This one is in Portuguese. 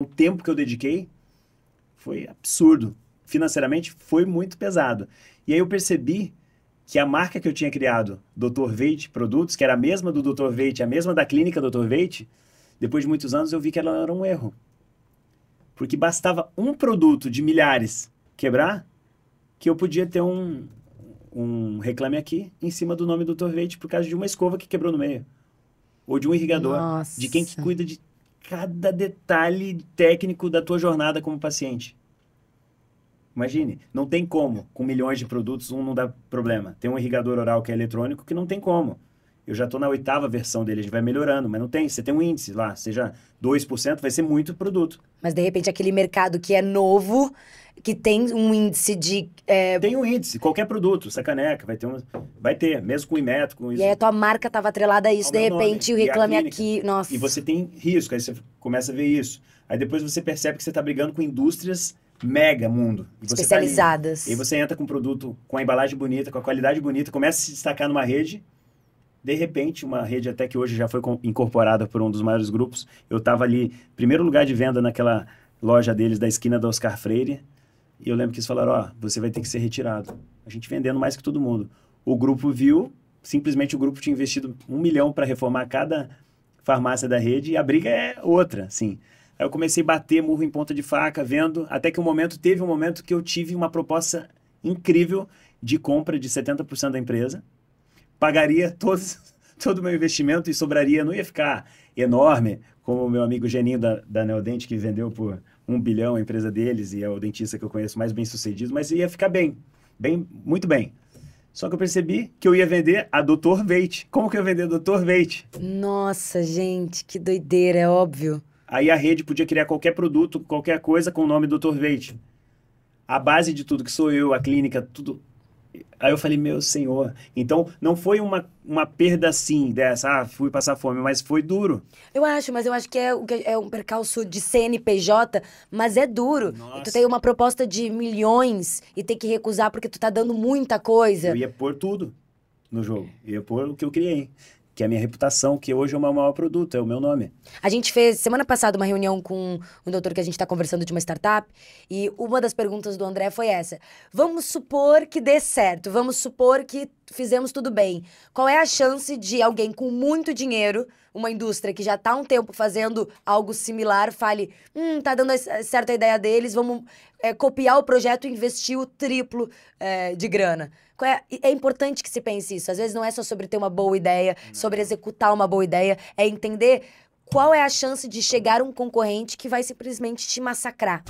o tempo que eu dediquei foi absurdo. Financeiramente foi muito pesado. E aí eu percebi que a marca que eu tinha criado, Dr. Veit Produtos, que era a mesma do Dr. Veit, a mesma da clínica Dr. Veit, depois de muitos anos eu vi que ela era um erro. Porque bastava um produto de milhares quebrar que eu podia ter um, um reclame aqui em cima do nome do Dr. Veit por causa de uma escova que quebrou no meio. Ou de um irrigador. Nossa. De quem que cuida de cada detalhe técnico da tua jornada como paciente. Imagine, não tem como, com milhões de produtos, um não dá problema. Tem um irrigador oral que é eletrônico que não tem como. Eu já estou na oitava versão dele, a vai melhorando, mas não tem. Você tem um índice lá, seja 2%, vai ser muito produto. Mas de repente aquele mercado que é novo, que tem um índice de. É... Tem um índice, qualquer produto, sacaneca vai ter um. Vai ter, mesmo com IMET, com isso. E aí a tua marca estava atrelada a isso, de repente o reclame aqui. Nossa. E você tem risco, aí você começa a ver isso. Aí depois você percebe que você está brigando com indústrias mega mundo. E tá Especializadas. Tá e você entra com um produto com a embalagem bonita, com a qualidade bonita, começa a se destacar numa rede. De repente, uma rede até que hoje já foi incorporada por um dos maiores grupos. Eu estava ali, primeiro lugar de venda naquela loja deles da esquina da Oscar Freire. E eu lembro que eles falaram: ó, oh, você vai ter que ser retirado. A gente vendendo mais que todo mundo. O grupo viu, simplesmente o grupo tinha investido um milhão para reformar cada farmácia da rede e a briga é outra, sim. Aí eu comecei a bater murro em ponta de faca, vendo, até que um momento teve um momento que eu tive uma proposta incrível de compra de 70% da empresa. Pagaria todos, todo o meu investimento e sobraria, não ia ficar enorme, como o meu amigo Geninho da, da Neodente, que vendeu por um bilhão a empresa deles e é o dentista que eu conheço mais bem sucedido, mas ia ficar bem, bem muito bem. Só que eu percebi que eu ia vender a Doutor Veit. Como que eu ia vender a Doutor Veit? Nossa, gente, que doideira, é óbvio. Aí a rede podia criar qualquer produto, qualquer coisa com o nome Doutor Veit. A base de tudo que sou eu, a clínica, tudo Aí eu falei, meu senhor. Então, não foi uma, uma perda assim, dessa, ah, fui passar fome, mas foi duro. Eu acho, mas eu acho que é, é um percalço de CNPJ, mas é duro. Nossa. tu tem uma proposta de milhões e tem que recusar porque tu tá dando muita coisa. Eu ia pôr tudo no jogo. Eu ia pôr o que eu criei que é a minha reputação, que hoje é o meu maior produto, é o meu nome. A gente fez semana passada uma reunião com um doutor que a gente está conversando de uma startup, e uma das perguntas do André foi essa: vamos supor que dê certo, vamos supor que fizemos tudo bem. Qual é a chance de alguém com muito dinheiro, uma indústria que já está há um tempo fazendo algo similar, fale: hum, tá dando certa ideia deles, vamos é, copiar o projeto e investir o triplo é, de grana? É, é importante que se pense isso. Às vezes não é só sobre ter uma boa ideia, uhum. sobre executar uma boa ideia, é entender qual é a chance de chegar um concorrente que vai simplesmente te massacrar.